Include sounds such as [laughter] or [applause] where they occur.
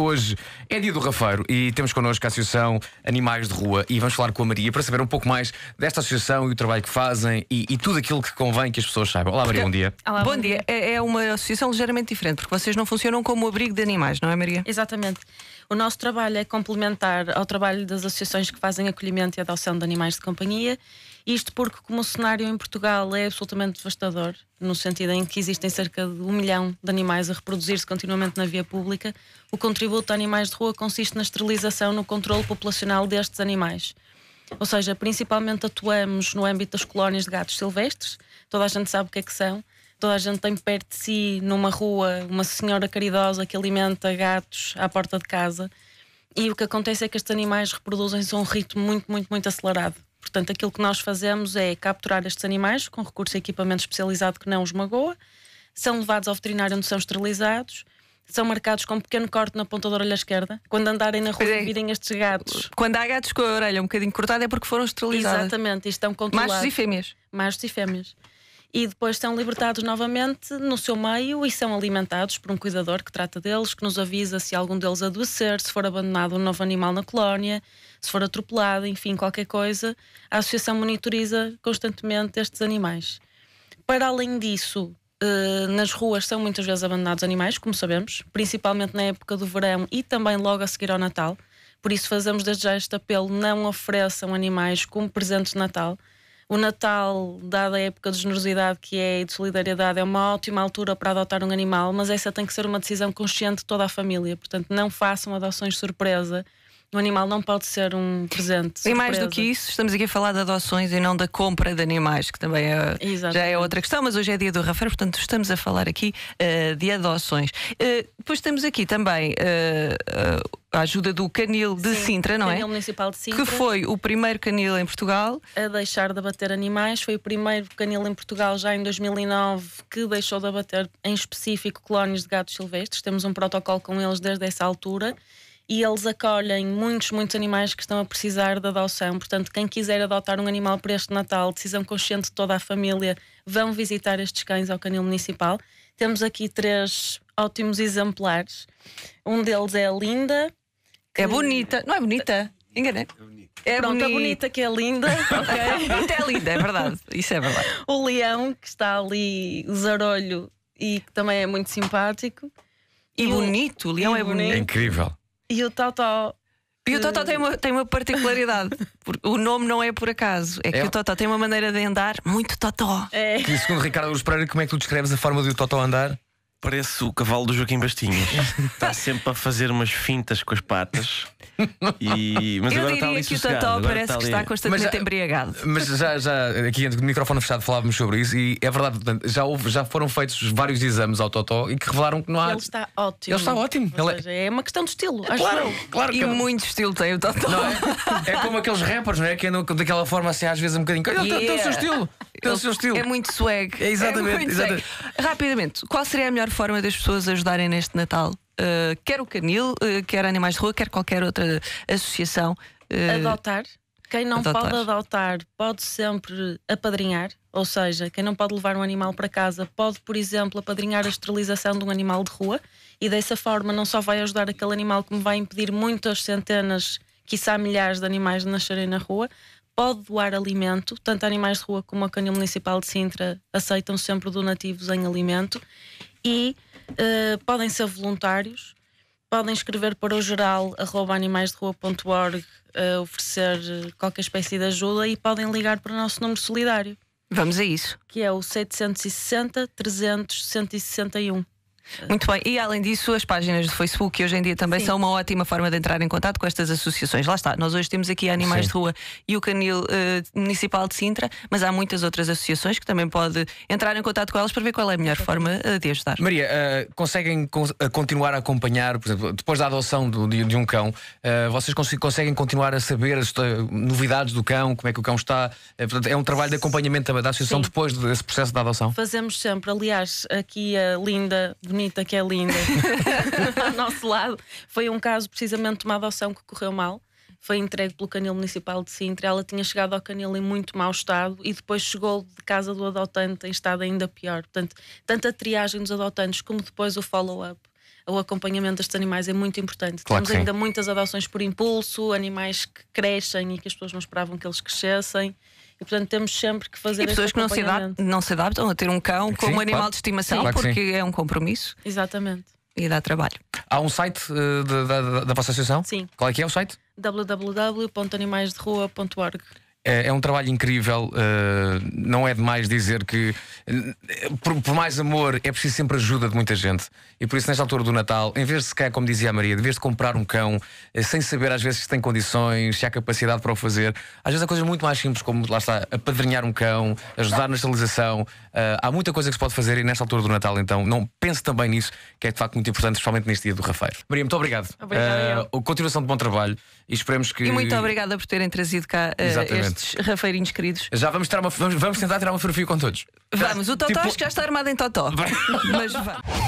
Hoje é dia do Rafeiro e temos connosco a Associação Animais de Rua e vamos falar com a Maria para saber um pouco mais desta associação e o trabalho que fazem e, e tudo aquilo que convém que as pessoas saibam. Olá, Maria, bom dia. Olá, bom, dia. É, é uma associação ligeiramente diferente porque vocês não funcionam como abrigo de animais, não é, Maria? Exatamente. O nosso trabalho é complementar ao trabalho das associações que fazem acolhimento e adoção de animais de companhia isto porque, como o cenário em Portugal é absolutamente devastador, no sentido em que existem cerca de um milhão de animais a reproduzir-se continuamente na via pública, o contributo a animais de rua consiste na esterilização no controle populacional destes animais. Ou seja, principalmente atuamos no âmbito das colónias de gatos silvestres, toda a gente sabe o que é que são, toda a gente tem perto de si, numa rua, uma senhora caridosa que alimenta gatos à porta de casa. E o que acontece é que estes animais reproduzem-se a um ritmo muito, muito, muito acelerado. Portanto, aquilo que nós fazemos é capturar estes animais com recurso e equipamento especializado que não os magoa, são levados ao veterinário onde são esterilizados, são marcados com um pequeno corte na ponta da orelha esquerda. Quando andarem na rua e virem estes gatos. Quando há gatos com a orelha um bocadinho cortada é porque foram esterilizados. Exatamente, e estão controlados. É Machos e fêmeas. Machos e fêmeas e depois são libertados novamente no seu meio e são alimentados por um cuidador que trata deles, que nos avisa se algum deles adoecer, se for abandonado um novo animal na colónia, se for atropelado, enfim, qualquer coisa. A associação monitoriza constantemente estes animais. Para além disso, eh, nas ruas são muitas vezes abandonados animais, como sabemos, principalmente na época do verão e também logo a seguir ao Natal. Por isso fazemos desde já este apelo: não ofereçam animais como presentes de Natal o Natal, dada a época de generosidade que é e de solidariedade, é uma ótima altura para adotar um animal, mas essa tem que ser uma decisão consciente de toda a família. Portanto, não façam adoções surpresa um animal não pode ser um presente. Surpresa. E mais do que isso, estamos aqui a falar de adoções e não da compra de animais, que também é, já é outra questão, mas hoje é dia do Rafael, portanto estamos a falar aqui uh, de adoções. Uh, depois temos aqui também. Uh, a ajuda do canil de Sim, Sintra, não é? canil é? Municipal de Sintra. Que foi o primeiro canil em Portugal. A deixar de abater animais. Foi o primeiro canil em Portugal já em 2009 que deixou de abater, em específico, colónias de gatos silvestres. Temos um protocolo com eles desde essa altura e eles acolhem muitos, muitos animais que estão a precisar de adoção. Portanto, quem quiser adotar um animal para este Natal, decisão consciente de toda a família, vão visitar estes cães ao Canil Municipal. Temos aqui três ótimos exemplares. Um deles é a Linda. É que... É bonita, não é bonita? Enganei. É, é Pronto, é bonita. a bonita que é linda. [laughs] ok. Bonita é linda, é verdade. Isso é verdade. O leão, que está ali, zarolho, e que também é muito simpático. E, e bonito, o leão é bonito. É incrível. E o Totó. E o eh, Totó tem uma, tem uma particularidade, [laughs] o nome não é por acaso, é que é. o Totó tem uma maneira de andar muito Totó. É. E segundo Ricardo Luz Pereira, como é que tu descreves a forma de o Totó andar? Parece o cavalo do Joaquim Bastinhas. [laughs] está sempre a fazer umas fintas com as patas. E... Mas Eu agora diria está ali que o Totó parece que está constantemente mas já, embriagado. Mas já, já aqui com o microfone fechado falávamos sobre isso e é verdade, já, houve, já foram feitos vários exames ao Totó e que revelaram que não há. Ele está ótimo. Ele está ótimo. Ele é- seja, é... uma questão de estilo. É, claro, claro. E é muito estilo tem o Totó. Não, é? é como aqueles rappers, não é? Que andam daquela forma assim, às vezes um bocadinho. Ele yeah. tem o seu estilo seu estilo. É muito swag. É exatamente. É muito exatamente. Swag. Rapidamente, qual seria a melhor forma das pessoas ajudarem neste Natal? Uh, quer o Canil, uh, quer Animais de Rua, quer qualquer outra associação. Uh, adotar. Quem não adotar. pode adotar pode sempre apadrinhar, ou seja, quem não pode levar um animal para casa pode, por exemplo, apadrinhar a esterilização de um animal de rua e dessa forma não só vai ajudar aquele animal, como vai impedir muitas centenas, quiçá milhares de animais de nascerem na rua, pode doar alimento, tanto animais de rua como a Câmara Municipal de Sintra aceitam sempre donativos em alimento e uh, podem ser voluntários, podem escrever para o geral arroba animaisderua.org uh, eh, oferecer qualquer espécie de ajuda e podem ligar para o nosso número solidário. Vamos a isso. Que é o 760 300 161. Muito bem, e além disso, as páginas do Facebook, que hoje em dia também Sim. são uma ótima forma de entrar em contato com estas associações. Lá está, nós hoje temos aqui Animais Sim. de Rua e o Canil uh, Municipal de Sintra, mas há muitas outras associações que também pode entrar em contato com elas para ver qual é a melhor forma uh, de ajudar. Maria, uh, conseguem con continuar a acompanhar, por exemplo, depois da adoção do, de, de, um cão, vocês cons conseguem continuar a saber as novidades do cão, como é que o cão está? portanto, é um trabalho de acompanhamento da, da associação Sim. depois desse processo de adoção? Fazemos sempre, aliás, aqui a Linda bonita, que é linda, [laughs] ao nosso lado. Foi um caso precisamente de uma adoção que correu mal. Foi entregue pelo Canil Municipal de Sintra. Ela tinha chegado ao Canil em muito mau estado e depois chegou de casa do adotante em estado ainda pior. Portanto, tanto a triagem dos adotantes como depois o follow-up o acompanhamento destes animais é muito importante. Claro Temos ainda muitas adoções por impulso, animais que crescem e que as pessoas não esperavam que eles crescessem. E, portanto, temos sempre que fazer E pessoas que não se, adaptam, não se adaptam a ter um cão como claro. animal de estimação, porque é um compromisso. Exatamente. E dá trabalho. Há um site uh, da, da, da vossa associação? Sim. Qual é que é o site? www.animaisderua.org é, é um trabalho incrível, uh, não é demais dizer que, por, por, mais amor, é preciso sempre ajuda de muita gente. E por isso, nesta altura do Natal, em vez de se como dizia a Maria, de vez de comprar um cão, uh, sem saber às vezes se tem condições, se há capacidade para o fazer, às vezes há coisas muito mais simples, como lá está, apadrinhar um cão, ajudar na estabilização. Eh, há muita coisa que se pode fazer e nesta altura do Natal, então, não pense também nisso, que é de facto muito importante, especialmente neste dia do Rafeiro. Maria, muito obrigado. Obrigada. continuação de bom trabalho e esperemos que. E muito obrigada por terem trazido cá uh, Exatamente. Exatamente. Rafeirinhos queridos. Já vamos, tirar uma, vamos, vamos tentar tirar uma fotografia com todos. Vamos, o Totó tipo... acho que já está armado em Totó. mas vamos.